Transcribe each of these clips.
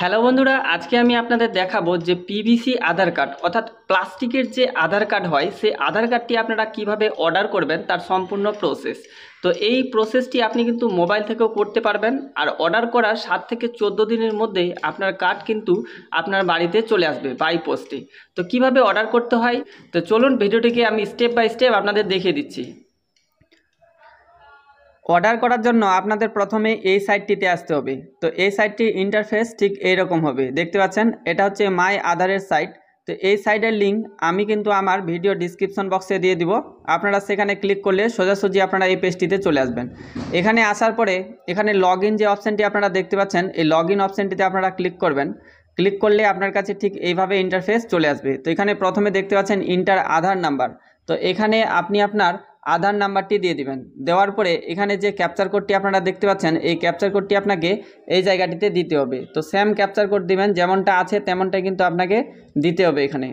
hello বন্ধুরা আজকে আমি আপনাদের দেখাবো যে পিভিসি আধার কার্ড অর্থাৎ প্লাস্টিকের যে আধার কার্ড হয় সেই আধার কার্ডটি আপনারা কিভাবে অর্ডার করবেন তার সম্পূর্ণ প্রসেস তো এই প্রসেসটি আপনি কিন্তু মোবাইল থেকেও করতে পারবেন আর অর্ডার করার সাত থেকে চোদ্দ দিনের মধ্যেই আপনার কার্ড কিন্তু আপনার বাড়িতে চলে আসবে বাই পোস্টে তো কিভাবে অর্ডার করতে হয় তো চলুন ভিডিওটিকে আমি স্টেপ বাই স্টেপ আপনাদের দেখিয়ে দিচ্ছি অর্ডার করার জন্য আপনাদের প্রথমে এই সাইটটিতে আসতে হবে তো এই সাইটটি ইন্টারফেস ঠিক এইরকম হবে দেখতে পাচ্ছেন এটা হচ্ছে মাই আধারের সাইট তো এই সাইটের লিঙ্ক আমি কিন্তু আমার ভিডিও ডিসক্রিপশন বক্সে দিয়ে দিব আপনারা সেখানে ক্লিক করলে সোজাসুজি আপনারা এই পেজটিতে চলে আসবেন এখানে আসার পরে এখানে লগ যে অপশানটি আপনারা দেখতে পাচ্ছেন এই লগ ইন আপনারা ক্লিক করবেন ক্লিক করলে আপনার কাছে ঠিক এইভাবে ইন্টারফেস চলে আসবে তো এখানে প্রথমে দেখতে পাচ্ছেন ইন্টার আধার নাম্বার তো এখানে আপনি আপনার আধার নাম্বারটি দিয়ে দিবেন দেওয়ার পরে এখানে যে ক্যাপচার কোডটি আপনারা দেখতে পাচ্ছেন এই ক্যাপচার কোডটি আপনাকে এই জায়গাটিতে দিতে হবে তো সেম ক্যাপচার কোড দিবেন যেমনটা আছে তেমনটা কিন্তু আপনাকে দিতে হবে এখানে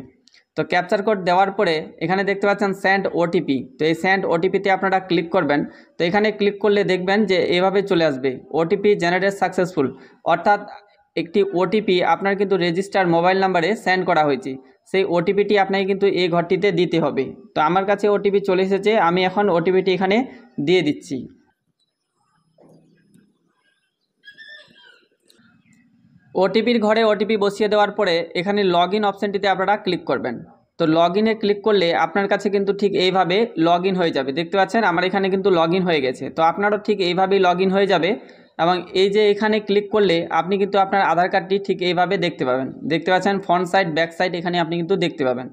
তো ক্যাপচার কোড দেওয়ার পরে এখানে দেখতে পাচ্ছেন স্যান্ড ওটিপি তো এই স্যান্ড ওটিপিতে আপনারা ক্লিক করবেন তো এখানে ক্লিক করলে দেখবেন যে এভাবে চলে আসবে ওটিপি জেনারেট সাকসেসফুল অর্থাৎ একটি ওটিপি আপনার কিন্তু রেজিস্টার মোবাইল নাম্বারে সেন্ড করা হয়েছে সেই ওটিপিটি আপনাকে কিন্তু এই ঘরটিতে দিতে হবে তো আমার কাছে ওটিপি চলে এসেছে আমি এখন ওটিপিটি এখানে দিয়ে দিচ্ছি ওটিপির ঘরে ওটিপি বসিয়ে দেওয়ার পরে এখানে লগ ইন অপশানটিতে আপনারা ক্লিক করবেন তো লগ ইনে ক্লিক করলে আপনার কাছে কিন্তু ঠিক এইভাবে লগ হয়ে যাবে দেখতে পাচ্ছেন আমার এখানে কিন্তু লগ হয়ে গেছে তো আপনারও ঠিক এইভাবেই লগ হয়ে যাবে এবং এই যে এখানে ক্লিক করলে আপনি কিন্তু আপনার আধার কার্ডটি ঠিক এইভাবে দেখতে পাবেন দেখতে পাচ্ছেন ফ্রন্ট সাইড ব্যাক সাইড এখানে আপনি কিন্তু দেখতে পাবেন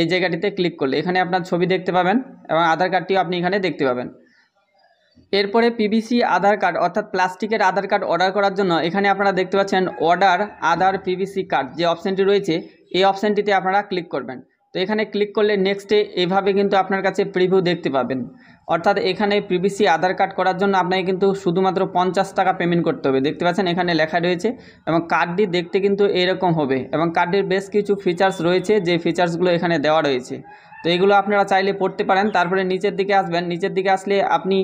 এই জায়গাটিতে ক্লিক করলে এখানে আপনার ছবি দেখতে পাবেন এবং আধার কার্ডটিও আপনি এখানে দেখতে পাবেন এরপরে পিভিসি আধার কার্ড অর্থাৎ প্লাস্টিকের আধার কার্ড অর্ডার করার জন্য এখানে আপনারা দেখতে পাচ্ছেন অর্ডার আধার পিভিসি কার্ড যে অপশানটি রয়েছে এই অপশানটিতে আপনারা ক্লিক করবেন তো এখানে ক্লিক করলে নেক্সটে এভাবে কিন্তু আপনার কাছে প্রিভিউ দেখতে পাবেন অর্থাৎ এখানে প্রিভিসি আধার কার্ড করার জন্য আপনাকে কিন্তু শুধুমাত্র পঞ্চাশ টাকা পেমেন্ট করতে হবে দেখতে পাচ্ছেন এখানে লেখা রয়েছে এবং কার্ডটি দেখতে কিন্তু এরকম হবে এবং কার্ডের বেশ কিছু ফিচার্স রয়েছে যে ফিচার্সগুলো এখানে দেওয়া রয়েছে তো এগুলো আপনারা চাইলে পড়তে পারেন তারপরে নিচের দিকে আসবেন নিচের দিকে আসলে আপনি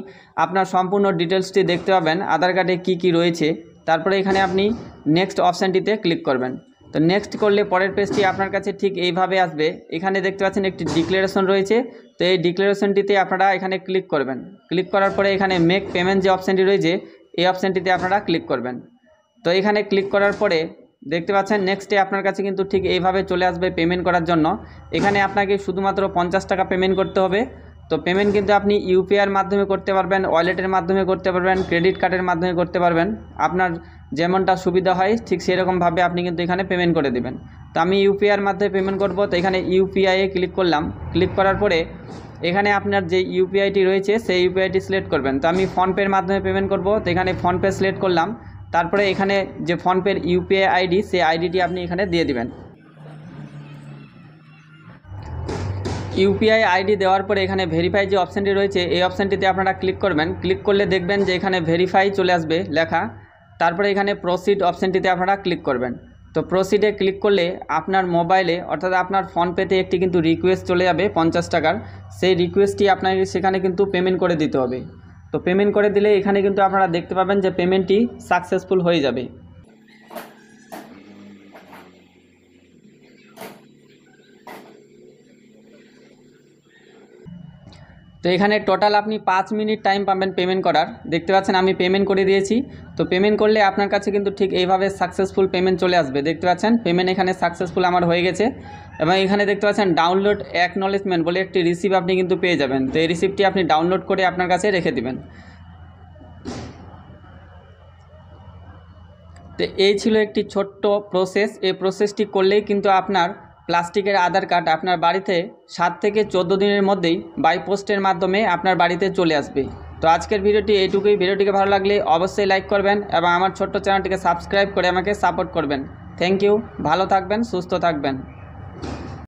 আপনার সম্পূর্ণ ডিটেলসটি দেখতে পাবেন আধার কার্ডে কী কী রয়েছে তারপরে এখানে আপনি নেক্সট অপশানটিতে ক্লিক করবেন তো নেক্সট করলে পরের পেজটি আপনার কাছে ঠিক এইভাবে আসবে এখানে দেখতে পাচ্ছেন একটি ডিক্লারেশন রয়েছে তো এই ডিক্লারেশনটিতে আপনারা এখানে ক্লিক করবেন ক্লিক করার পরে এখানে মেক পেমেন্ট যে অপশানটি রয়েছে এই অপশানটিতে আপনারা ক্লিক করবেন তো এখানে ক্লিক করার পরে দেখতে পাচ্ছেন নেক্সটে আপনার কাছে কিন্তু ঠিক এইভাবে চলে আসবে পেমেন্ট করার জন্য এখানে আপনাকে শুধুমাত্র পঞ্চাশ টাকা পেমেন্ট করতে হবে তো পেমেন্ট কিন্তু আপনি ইউপিআইয়ের মাধ্যমে করতে পারবেন ওয়ালেটের মাধ্যমে করতে পারবেন ক্রেডিট কার্ডের মাধ্যমে করতে পারবেন আপনার যেমনটা সুবিধা হয় ঠিক সেরকমভাবে আপনি কিন্তু এখানে পেমেন্ট করে দেবেন তো আমি ইউপিআইয়ের মাধ্যমে পেমেন্ট করব তো এখানে ইউপিআইয়ে ক্লিক করলাম ক্লিক করার পরে এখানে আপনার যে ইউপিআইটি রয়েছে সেই ইউপিআইটি সিলেক্ট করবেন তো আমি ফোনপের মাধ্যমে পেমেন্ট করব তো এখানে ফোনপে সিলেক্ট করলাম তারপরে এখানে যে ফোনপের ইউপিআই আইডি সেই আইডিটি আপনি এখানে দিয়ে দেবেন ইউপিআই আইডি দেওয়ার পরে এখানে ভেরিফাই যে অপশানটি রয়েছে এই অপশানটিতে আপনারা ক্লিক করবেন ক্লিক করলে দেখবেন যে এখানে ভেরিফাই চলে আসবে লেখা তারপরে এখানে প্রসিড অপশানটিতে আপনারা ক্লিক করবেন তো প্রসিডে ক্লিক করলে আপনার মোবাইলে অর্থাৎ আপনার ফোনপেতে একটি কিন্তু রিকোয়েস্ট চলে যাবে পঞ্চাশ টাকার সেই রিকোয়েস্টটি আপনাকে সেখানে কিন্তু পেমেন্ট করে দিতে হবে তো পেমেন্ট করে দিলে এখানে কিন্তু আপনারা দেখতে পাবেন যে পেমেন্টটি সাকসেসফুল হয়ে যাবে তো এখানে টোটাল আপনি পাঁচ মিনিট টাইম পাবেন পেমেন্ট করার দেখতে পাচ্ছেন আমি পেমেন্ট করে দিয়েছি তো পেমেন্ট করলে আপনার কাছে কিন্তু ঠিক এইভাবে সাকসেসফুল পেমেন্ট চলে আসবে দেখতে পাচ্ছেন পেমেন্ট এখানে সাকসেসফুল আমার হয়ে গেছে এবং এখানে দেখতে পাচ্ছেন ডাউনলোড অ্যাকনলেজমেন্ট বলে একটি রিসিপ আপনি কিন্তু পেয়ে যাবেন তো এই রিসিপ্টটি আপনি ডাউনলোড করে আপনার কাছে রেখে দেবেন তো এই ছিল একটি ছোট্ট প্রসেস এই প্রসেসটি করলেই কিন্তু আপনার প্লাস্টিকের আধার কার্ড আপনার বাড়িতে সাত থেকে চোদ্দো দিনের মধ্যেই বাইপোস্টের মাধ্যমে আপনার বাড়িতে চলে আসবে তো আজকের ভিডিওটি এইটুকুই ভিডিওটিকে ভালো লাগলে অবশ্যই লাইক করবেন এবং আমার ছোট্ট চ্যানেলটিকে সাবস্ক্রাইব করে আমাকে সাপোর্ট করবেন থ্যাংক ইউ ভালো থাকবেন সুস্থ থাকবেন